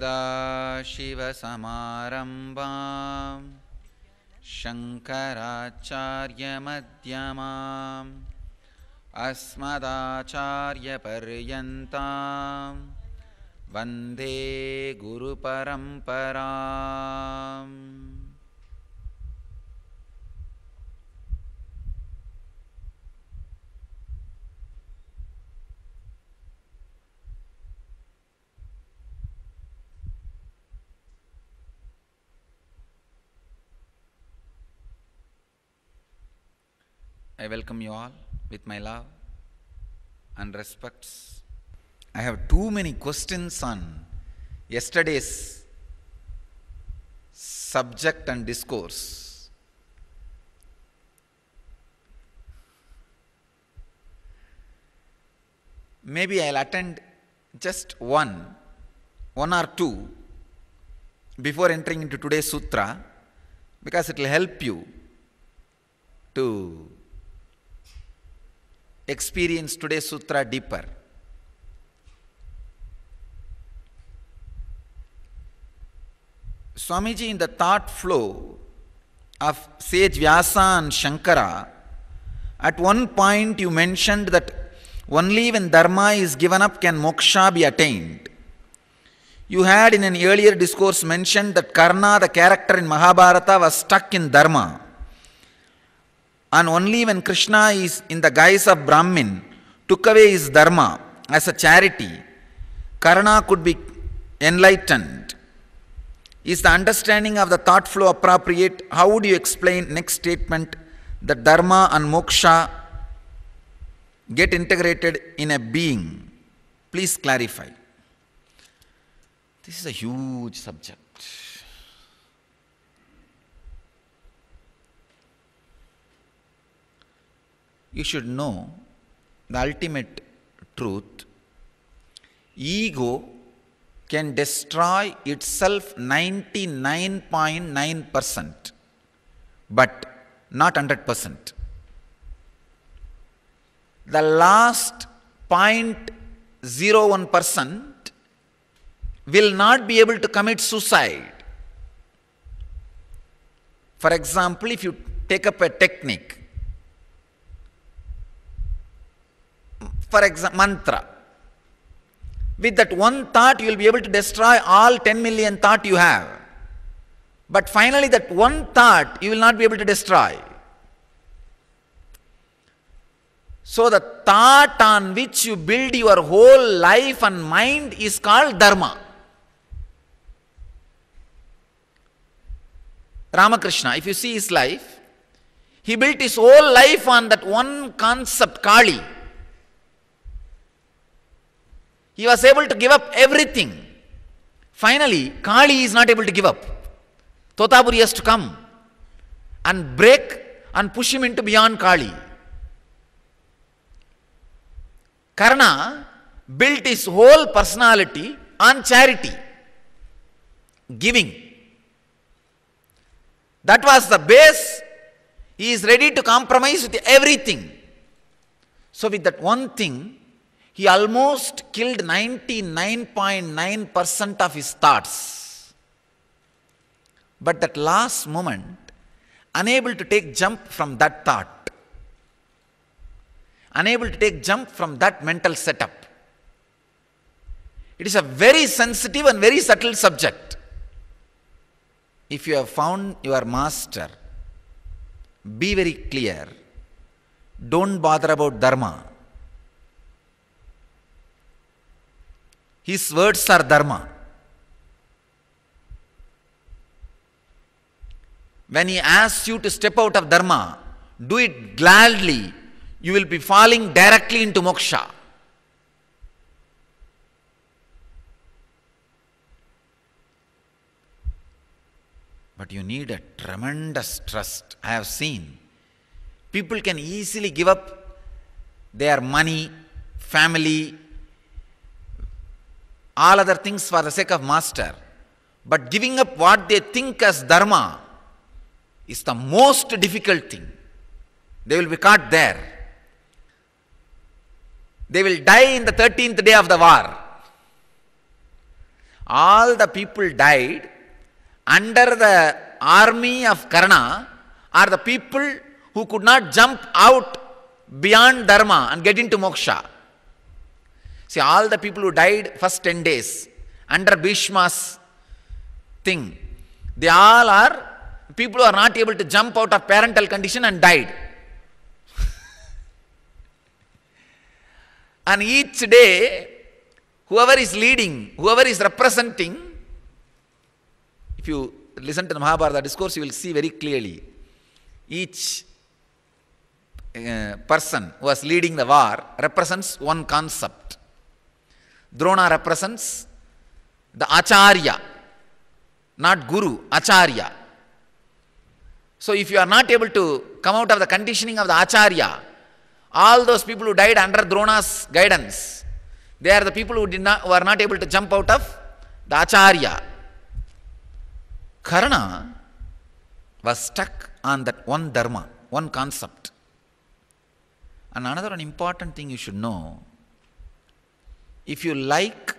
शिवसमारम्भा शङ्कराचार्यमध्यमाम् अस्मदाचार्यपर्यन्तां वन्दे गुरुपरम्परा I welcome you all with my love and respects. I have too many questions on yesterday's subject and discourse. Maybe I'll attend just one, one or two before entering into today's sutra because it will help you to experience today's sutra deeper. Swamiji, in the thought flow of sage Vyasa and Shankara, at one point you mentioned that only when dharma is given up can moksha be attained. You had in an earlier discourse mentioned that Karna, the character in Mahabharata, was stuck in dharma and only when Krishna is in the guise of Brahmin, took away his dharma as a charity, Karna could be enlightened. Is the understanding of the thought flow appropriate? How would you explain next statement that dharma and moksha get integrated in a being? Please clarify. This is a huge subject. you should know the ultimate truth ego can destroy itself 99.9%, but not 100%. The last 0.01% will not be able to commit suicide. For example, if you take up a technique, for example, mantra. With that one thought, you will be able to destroy all 10 million thought you have. But finally, that one thought you will not be able to destroy. So, the thought on which you build your whole life and mind is called dharma. Ramakrishna, if you see his life, he built his whole life on that one concept, Kali. He was able to give up everything. Finally, Kali is not able to give up. Totaburi has to come and break and push him into beyond Kali. Karna built his whole personality on charity, giving. That was the base. He is ready to compromise with everything. So, with that one thing, he almost killed 99.9% of his thoughts. But that last moment, unable to take jump from that thought, unable to take jump from that mental setup. It is a very sensitive and very subtle subject. If you have found your master, be very clear. Don't bother about dharma His words are dharma. When he asks you to step out of dharma, do it gladly, you will be falling directly into moksha. But you need a tremendous trust. I have seen people can easily give up their money, family, all other things for the sake of master. But giving up what they think as dharma is the most difficult thing. They will be caught there. They will die in the 13th day of the war. All the people died under the army of Karna are the people who could not jump out beyond dharma and get into moksha. See, all the people who died first 10 days under Bhishma's thing, they all are people who are not able to jump out of parental condition and died. and each day, whoever is leading, whoever is representing, if you listen to the Mahabharata discourse, you will see very clearly each uh, person who was leading the war represents one concept. Drona represents the Acharya, not Guru, Acharya. So if you are not able to come out of the conditioning of the Acharya, all those people who died under Drona's guidance, they are the people who, did not, who are not able to jump out of the Acharya. Karna was stuck on that one dharma, one concept. And another an important thing you should know if you like,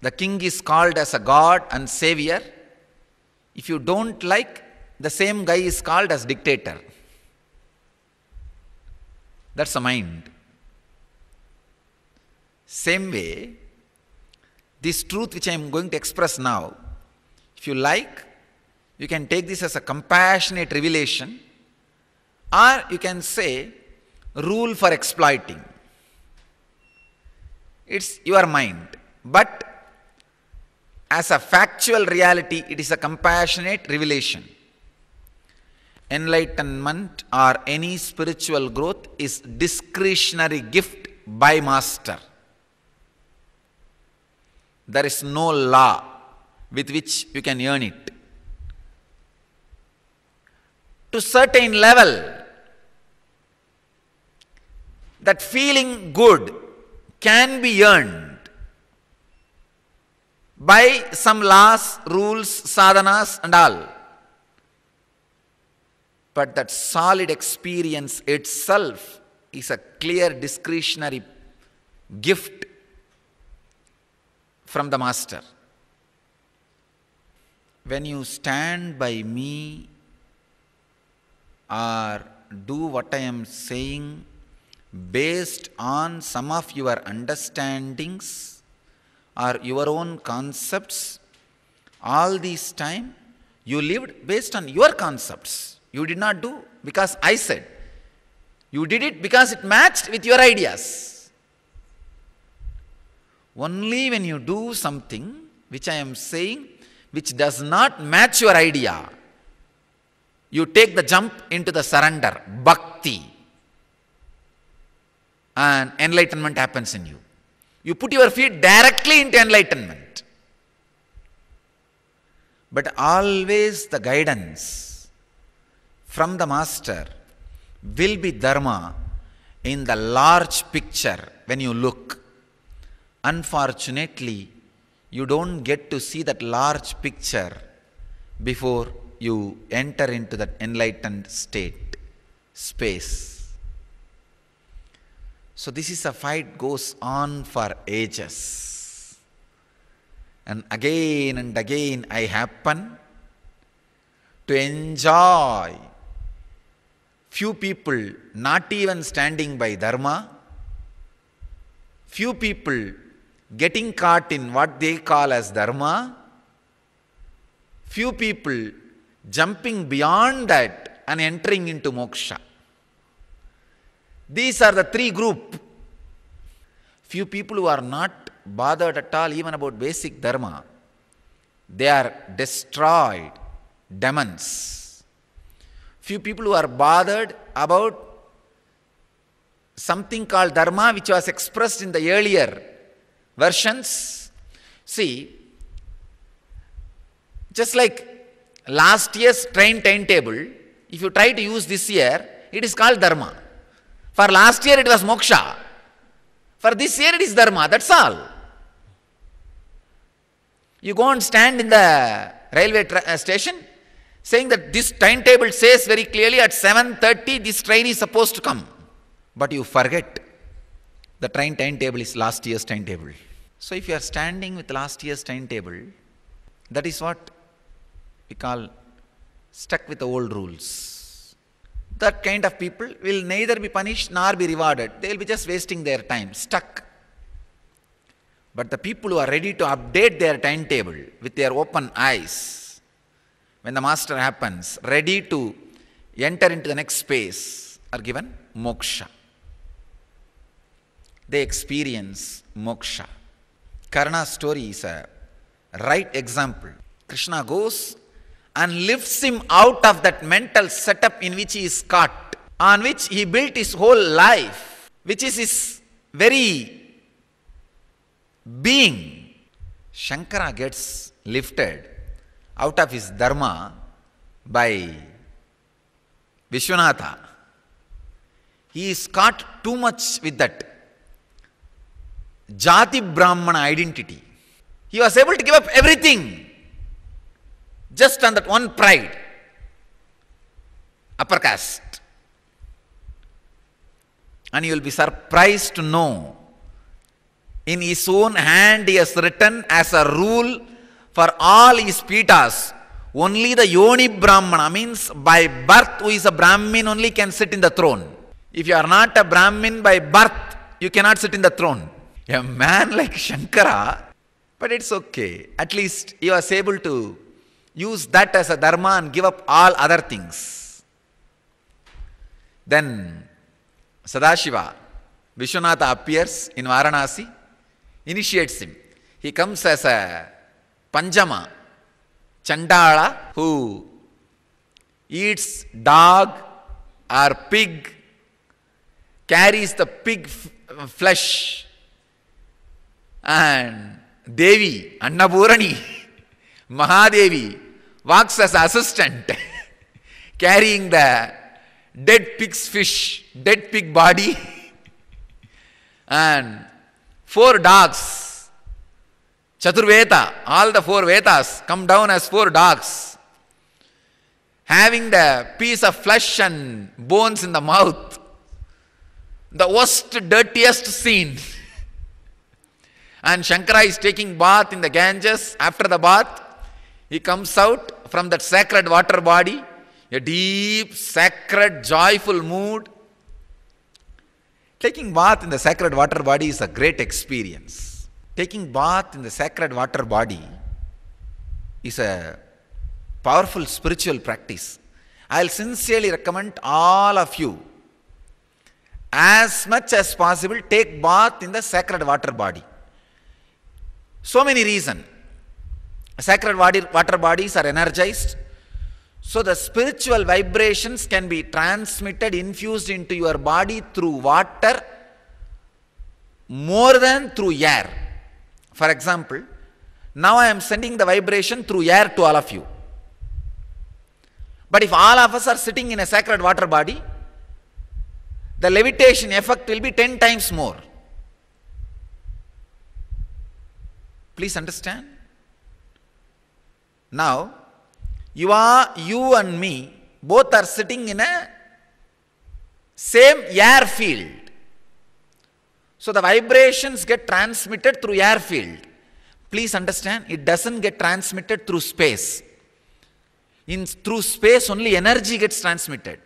the king is called as a god and savior. If you don't like, the same guy is called as dictator. That's the mind. Same way, this truth which I am going to express now, if you like, you can take this as a compassionate revelation, or you can say, rule for exploiting it's your mind. But as a factual reality, it is a compassionate revelation. Enlightenment or any spiritual growth is discretionary gift by master. There is no law with which you can earn it. To certain level, that feeling good can be earned by some laws, rules, sadhanas, and all. But that solid experience itself is a clear discretionary gift from the Master. When you stand by me or do what I am saying, based on some of your understandings or your own concepts. All this time you lived based on your concepts. You did not do because I said. You did it because it matched with your ideas. Only when you do something which I am saying which does not match your idea, you take the jump into the surrender, bhakti and enlightenment happens in you. You put your feet directly into enlightenment. But always the guidance from the master will be dharma in the large picture when you look. Unfortunately, you don't get to see that large picture before you enter into that enlightened state, space. So this is a fight goes on for ages. And again and again I happen to enjoy few people not even standing by dharma, few people getting caught in what they call as dharma, few people jumping beyond that and entering into moksha. These are the three group. Few people who are not bothered at all even about basic dharma, they are destroyed demons. Few people who are bothered about something called dharma which was expressed in the earlier versions. See, just like last year's train timetable, if you try to use this year, it is called dharma. For last year it was moksha. For this year it is dharma. That's all. You go and stand in the railway tra- uh, station saying that this timetable says very clearly at 7.30 this train is supposed to come. But you forget the train timetable is last year's timetable. So if you are standing with last year's timetable, that is what we call stuck with the old rules that kind of people will neither be punished nor be rewarded. They will be just wasting their time, stuck. But the people who are ready to update their timetable with their open eyes, when the master happens, ready to enter into the next space, are given moksha. They experience moksha. Karna's story is a right example. Krishna goes and lifts him out of that mental setup in which he is caught, on which he built his whole life, which is his very being. Shankara gets lifted out of his dharma by Vishwanatha. He is caught too much with that Jati Brahmana identity. He was able to give up everything just on that one pride, upper caste. And you will be surprised to know in his own hand he has written as a rule for all his pitas only the yoni brahmana means by birth who is a brahmin only can sit in the throne if you are not a brahmin by birth you cannot sit in the throne a man like shankara but it's okay at least he was able to Use that as a dharma and give up all other things. Then Sadashiva, Vishwanatha appears in Varanasi, initiates him. He comes as a Panjama, Chandala, who eats dog or pig, carries the pig flesh, and Devi, Annapurani. Mahadevi walks as assistant, carrying the dead pig's fish, dead pig body, and four dogs. Chaturveda, all the four Vedas come down as four dogs, having the piece of flesh and bones in the mouth. The worst, dirtiest scene. and Shankara is taking bath in the Ganges. After the bath, he comes out from that sacred water body, a deep, sacred, joyful mood. Taking bath in the sacred water body is a great experience. Taking bath in the sacred water body is a powerful spiritual practice. I'll sincerely recommend all of you, as much as possible, take bath in the sacred water body. So many reasons sacred water bodies are energized. So the spiritual vibrations can be transmitted, infused into your body through water more than through air. For example, now I am sending the vibration through air to all of you. But if all of us are sitting in a sacred water body, the levitation effect will be 10 times more. Please understand. Now, you are, you and me, both are sitting in a same airfield. So the vibrations get transmitted through airfield. Please understand, it doesn't get transmitted through space. In through space, only energy gets transmitted.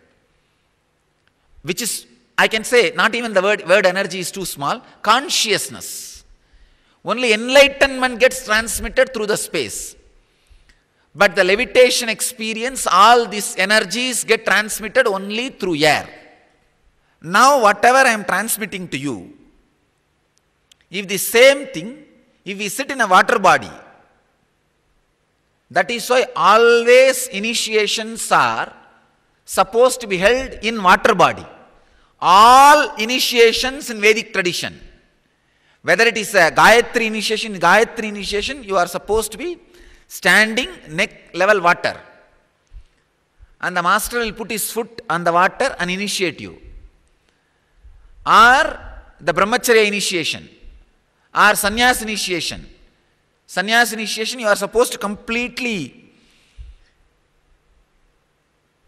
Which is, I can say, not even the word, word energy is too small. Consciousness. Only enlightenment gets transmitted through the space. But the levitation experience, all these energies get transmitted only through air. Now, whatever I am transmitting to you, if the same thing, if we sit in a water body, that is why always initiations are supposed to be held in water body. All initiations in Vedic tradition, whether it is a Gayatri initiation, Gayatri initiation, you are supposed to be standing neck level water. And the master will put his foot on the water and initiate you. Or the brahmacharya initiation. Or sannyas initiation. Sannyas initiation, you are supposed to completely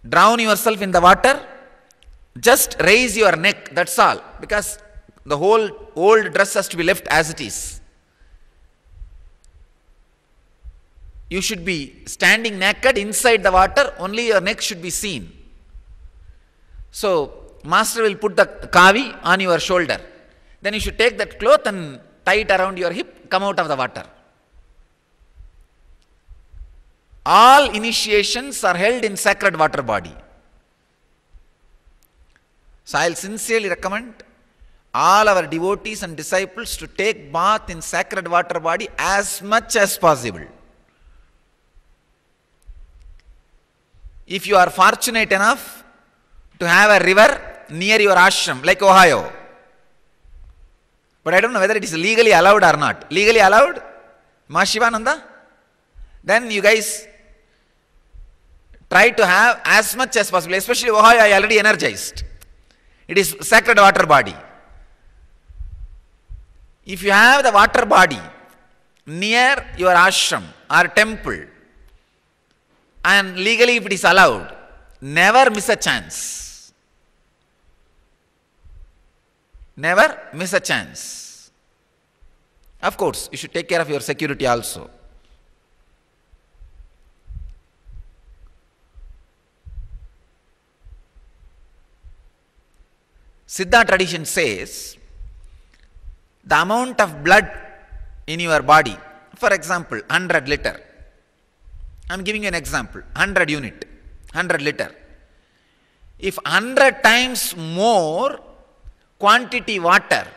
drown yourself in the water. Just raise your neck, that's all. Because the whole old dress has to be left as it is. You should be standing naked inside the water, only your neck should be seen. So, master will put the kavi on your shoulder. Then you should take that cloth and tie it around your hip, come out of the water. All initiations are held in sacred water body. So I'll sincerely recommend all our devotees and disciples to take bath in sacred water body as much as possible. if you are fortunate enough to have a river near your ashram, like Ohio. But I don't know whether it is legally allowed or not. Legally allowed? Mashivananda? Then you guys try to have as much as possible, especially Ohio, I already energized. It is sacred water body. If you have the water body near your ashram or temple, and legally, if it is allowed, never miss a chance. Never miss a chance. Of course, you should take care of your security also. Siddha tradition says the amount of blood in your body, for example, 100 liter, I am giving you an example 100 unit, 100 liter. If 100 times more quantity water,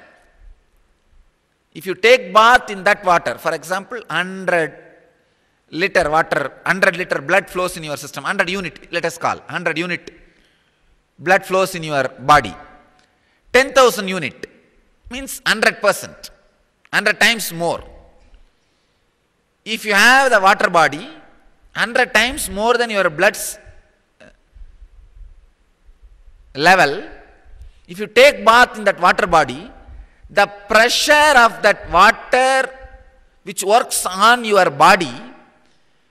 if you take bath in that water, for example, 100 liter water, 100 liter blood flows in your system, 100 unit, let us call 100 unit blood flows in your body. 10,000 unit means 100%, 100 times more. If you have the water body, 100 times more than your blood's uh, level, if you take bath in that water body, the pressure of that water which works on your body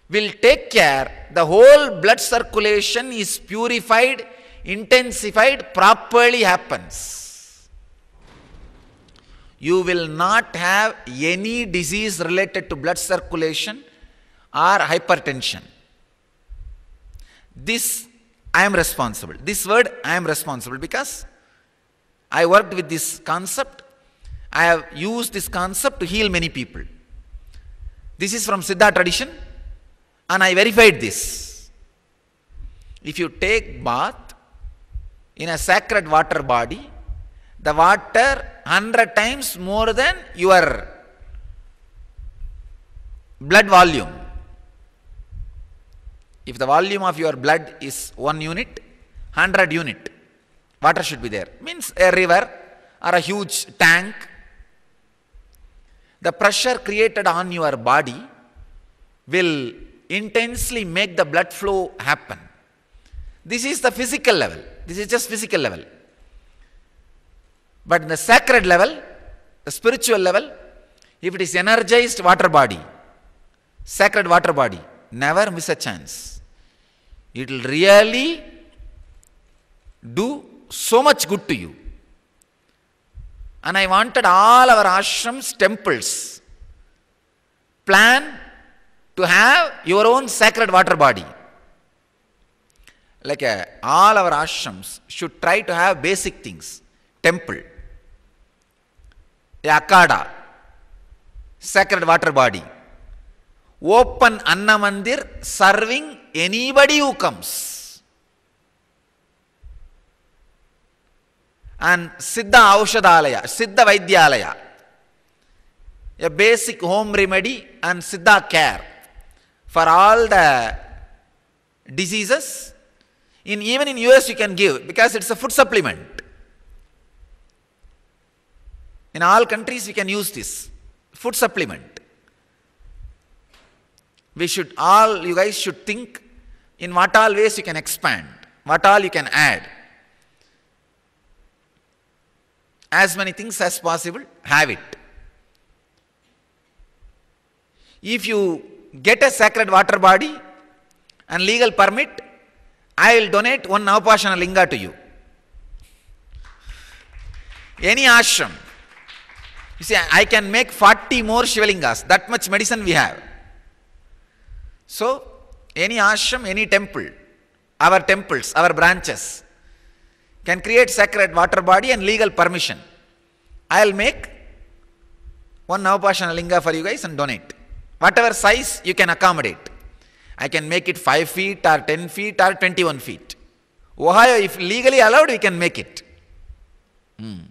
will take care. The whole blood circulation is purified, intensified, properly happens. You will not have any disease related to blood circulation or hypertension. This I am responsible. This word I am responsible because I worked with this concept. I have used this concept to heal many people. This is from Siddha tradition and I verified this. If you take bath in a sacred water body, the water 100 times more than your blood volume. If the volume of your blood is 1 unit, 100 unit, water should be there. Means a river or a huge tank. The pressure created on your body will intensely make the blood flow happen. This is the physical level. This is just physical level. But in the sacred level, the spiritual level, if it is energized water body, sacred water body, never miss a chance. It will really do so much good to you. And I wanted all our ashrams, temples, plan to have your own sacred water body. Like uh, all our ashrams should try to have basic things temple, the akada, sacred water body open Anna Mandir serving anybody who comes. And Siddha Aushadalaya, Siddha Vaidyalaya, a basic home remedy and Siddha care for all the diseases. In even in US you can give because it's a food supplement. In all countries we can use this food supplement. We should all, you guys should think in what all ways you can expand, what all you can add. As many things as possible, have it. If you get a sacred water body and legal permit, I will donate one Naupashana Linga to you. Any ashram. You see, I can make 40 more Shivalingas. That much medicine we have. So, any ashram, any temple, our temples, our branches can create sacred water body and legal permission. I'll make one Navapashana linga for you guys and donate. Whatever size you can accommodate. I can make it 5 feet or 10 feet or 21 feet. Ohio, if legally allowed, we can make it. Hmm.